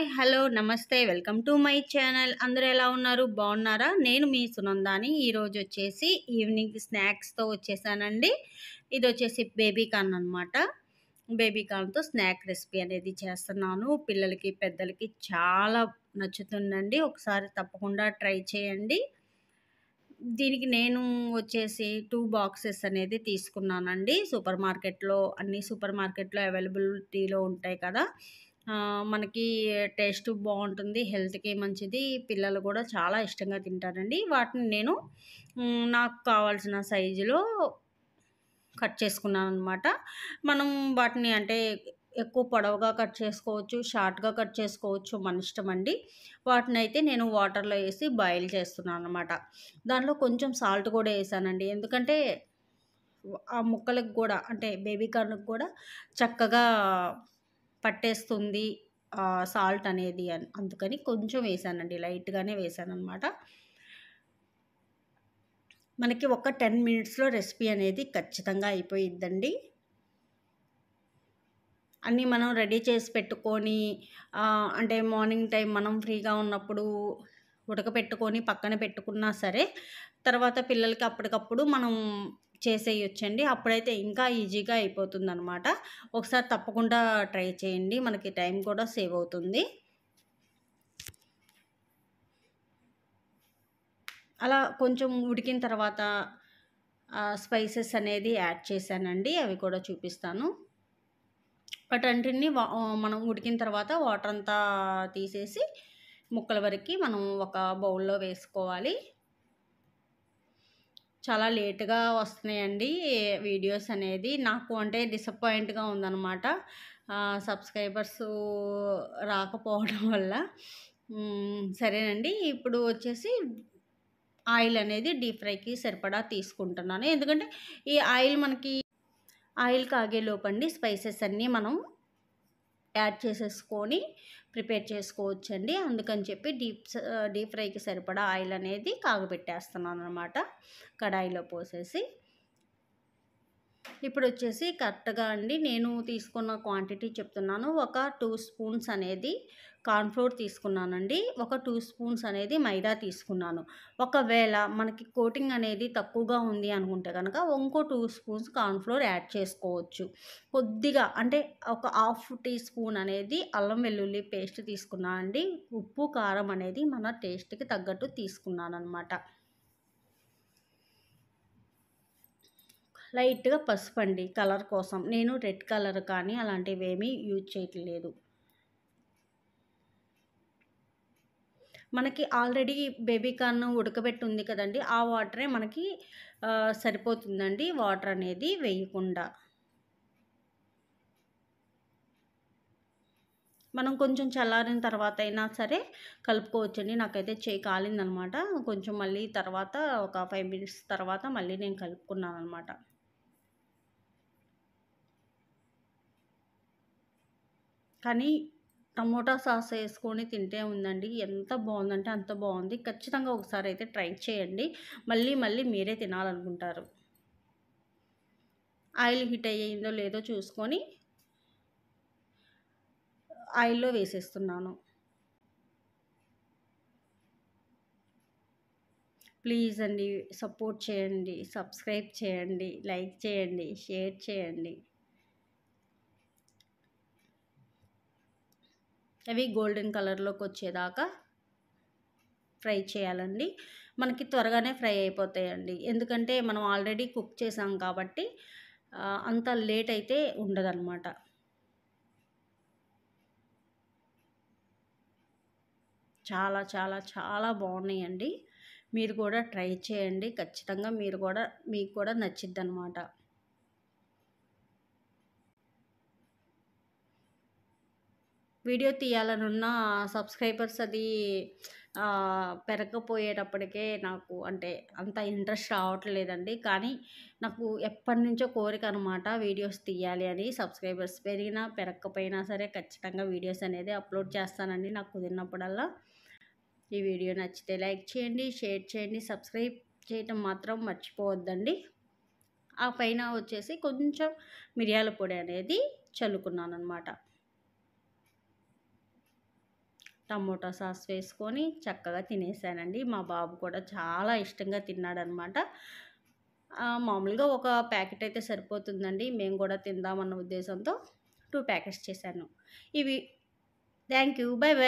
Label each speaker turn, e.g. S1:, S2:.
S1: hi hello నమస్తే welcome to my channel అందరు ఎలా ఉన్నారు బాగున్నారా నేను మీ సునందాని ఈరోజు వచ్చేసి ఈవినింగ్ స్నాక్స్తో వచ్చేసానండి ఇది వచ్చేసి బేబీ కార్న్ అనమాట బేబీ కార్న్తో స్నాక్ రెసిపీ అనేది చేస్తున్నాను పిల్లలకి పెద్దలకి చాలా నచ్చుతుందండి ఒకసారి తప్పకుండా ట్రై చేయండి దీనికి నేను వచ్చేసి టూ బాక్సెస్ అనేది తీసుకున్నానండి సూపర్ మార్కెట్లో అన్ని సూపర్ మార్కెట్లో అవైలబిలిటీలో ఉంటాయి కదా మనకి టేస్ట్ బాగుంటుంది హెల్త్కి మంచిది పిల్లలు కూడా చాలా ఇష్టంగా తింటారండి వాటిని నేను నాకు కావాల్సిన సైజులో కట్ చేసుకున్నాను అనమాట మనం వాటిని అంటే ఎక్కువ పొడవుగా కట్ చేసుకోవచ్చు షార్ట్గా కట్ చేసుకోవచ్చు మన ఇష్టం అండి వాటిని అయితే నేను వాటర్లో వేసి బాయిల్ చేస్తున్నాను అనమాట దానిలో కొంచెం సాల్ట్ కూడా వేసానండి ఎందుకంటే ఆ ముక్కలకు కూడా అంటే బేబీ కార్న్కి కూడా చక్కగా పట్టేస్తుంది సాల్ట్ అనేది అందుకని కొంచెం వేసానండి లైట్గానే వేసాను అనమాట మనకి ఒక టెన్ మినిట్స్లో రెసిపీ అనేది ఖచ్చితంగా అయిపోయిద్దండి అన్నీ మనం రెడీ చేసి పెట్టుకొని అంటే మార్నింగ్ టైం మనం ఫ్రీగా ఉన్నప్పుడు ఉడకపెట్టుకొని పక్కన పెట్టుకున్నా సరే తర్వాత పిల్లలకి అప్పటికప్పుడు మనం చేసేయొచ్చండి అప్పుడైతే ఇంకా ఈజీగా అయిపోతుంది అనమాట ఒకసారి తప్పకుండా ట్రై చేయండి మనకి టైం కూడా సేవ్ అవుతుంది అలా కొంచెం ఉడికిన తర్వాత స్పైసెస్ అనేది యాడ్ చేశానండి అవి కూడా చూపిస్తాను వాటన్నిటిని మనం ఉడికిన తర్వాత వాటర్ అంతా తీసేసి ముక్కల వరకు మనం ఒక బౌల్లో వేసుకోవాలి చాలా లేటుగా వస్తున్నాయండి వీడియోస్ అనేది నాకు అంటే డిసప్పాయింట్గా ఉందన్నమాట సబ్స్క్రైబర్స్ రాకపోవడం వల్ల సరేనండి ఇప్పుడు వచ్చేసి ఆయిల్ అనేది డీప్ ఫ్రైకి సరిపడా తీసుకుంటున్నాను ఎందుకంటే ఈ ఆయిల్ మనకి ఆయిల్ కాగే లోపండి స్పైసెస్ అన్నీ మనం యాడ్ చేసేసుకొని ప్రిపేర్ చేసుకోవచ్చండి అందుకని చెప్పి డీప్ డీప్ ఫ్రైకి సరిపడా ఆయిల్ అనేది కాగబెట్టేస్తున్నాను అనమాట కడాయిలో పోసేసి ఇప్పుడు వచ్చేసి కరెక్ట్గా అండి నేను తీసుకున్న క్వాంటిటీ చెప్తున్నాను ఒక టూ స్పూన్స్ అనేది కార్న్ఫ్లోర్ తీసుకున్నానండి ఒక టూ స్పూన్స్ అనేది మైదా తీసుకున్నాను ఒకవేళ మనకి కోటింగ్ అనేది తక్కువగా ఉంది అనుకుంటే కనుక ఇంకో టూ స్పూన్స్ కార్న్ఫ్లోర్ యాడ్ చేసుకోవచ్చు కొద్దిగా అంటే ఒక హాఫ్ టీ స్పూన్ అనేది అల్లం వెల్లుల్లి పేస్ట్ తీసుకున్నానండి ఉప్పు కారం అనేది మన టేస్ట్కి తగ్గట్టు తీసుకున్నాను అనమాట లైట్గా పసుపు అండి కలర్ కోసం నేను రెడ్ కలర్ కానీ అలాంటివి ఏమీ యూజ్ చేయట్లేదు మనకి ఆల్రెడీ బేబీ కార్న్ ఉడకబెట్టి ఉంది కదండి ఆ వాటరే మనకి సరిపోతుందండి వాటర్ అనేది వేయకుండా మనం కొంచెం చల్లారిన తర్వాత అయినా సరే కలుపుకోవచ్చండి నాకైతే చేయి కాలిందనమాట కొంచెం మళ్ళీ తర్వాత ఒక ఫైవ్ మినిట్స్ తర్వాత మళ్ళీ నేను కలుపుకున్నాను అనమాట కానీ టమోటా సాస్ వేసుకొని తింటే ఉందండి ఎంత బాగుందంటే అంత బాగుంది ఖచ్చితంగా ఒకసారి అయితే ట్రై చేయండి మళ్ళీ మళ్ళీ మీరే తినాలనుకుంటారు ఆయిల్ హీట్ అయ్యిందో లేదో చూసుకొని ఆయిల్లో వేసేస్తున్నాను ప్లీజ్ అండి సపోర్ట్ చేయండి సబ్స్క్రైబ్ చేయండి లైక్ చేయండి షేర్ చేయండి అవి గోల్డెన్ కలర్లోకి వచ్చేదాకా ఫ్రై చేయాలండి మనకి త్వరగానే ఫ్రై అయిపోతాయండి ఎందుకంటే మనం ఆల్రెడీ కుక్ చేసాం కాబట్టి అంత లేట్ అయితే ఉండదన్నమాట చాలా చాలా చాలా బాగున్నాయండి మీరు కూడా ట్రై చేయండి ఖచ్చితంగా మీరు కూడా మీకు కూడా నచ్చిద్ది అనమాట వీడియో తీయాలనున్న సబ్స్క్రైబర్స్ అది పెరగపోయేటప్పటికే నాకు అంటే అంత ఇంట్రెస్ట్ రావట్లేదండి కానీ నాకు ఎప్పటి నుంచో కోరిక అనమాట వీడియోస్ తీయాలి అని సబ్స్క్రైబర్స్ పెరిగినా పెరగకపోయినా సరే ఖచ్చితంగా వీడియోస్ అనేది అప్లోడ్ చేస్తానండి నాకు కుదిరినప్పుడల్లా ఈ వీడియో నచ్చితే లైక్ చేయండి షేర్ చేయండి సబ్స్క్రైబ్ చేయటం మాత్రం మర్చిపోవద్దండి ఆ పైన వచ్చేసి కొంచెం మిరియాల పొడి అనేది చల్లుకున్నాను అనమాట టమోటా సాస్ వేసుకొని చక్కగా తినేసానండి మా బాబు కూడా చాలా ఇష్టంగా తిన్నాడనమాట మామూలుగా ఒక ప్యాకెట్ అయితే సరిపోతుందండి మేము కూడా తిందామన్న ఉద్దేశంతో టూ ప్యాకెట్స్ చేశాను ఇవి థ్యాంక్ యూ బై బై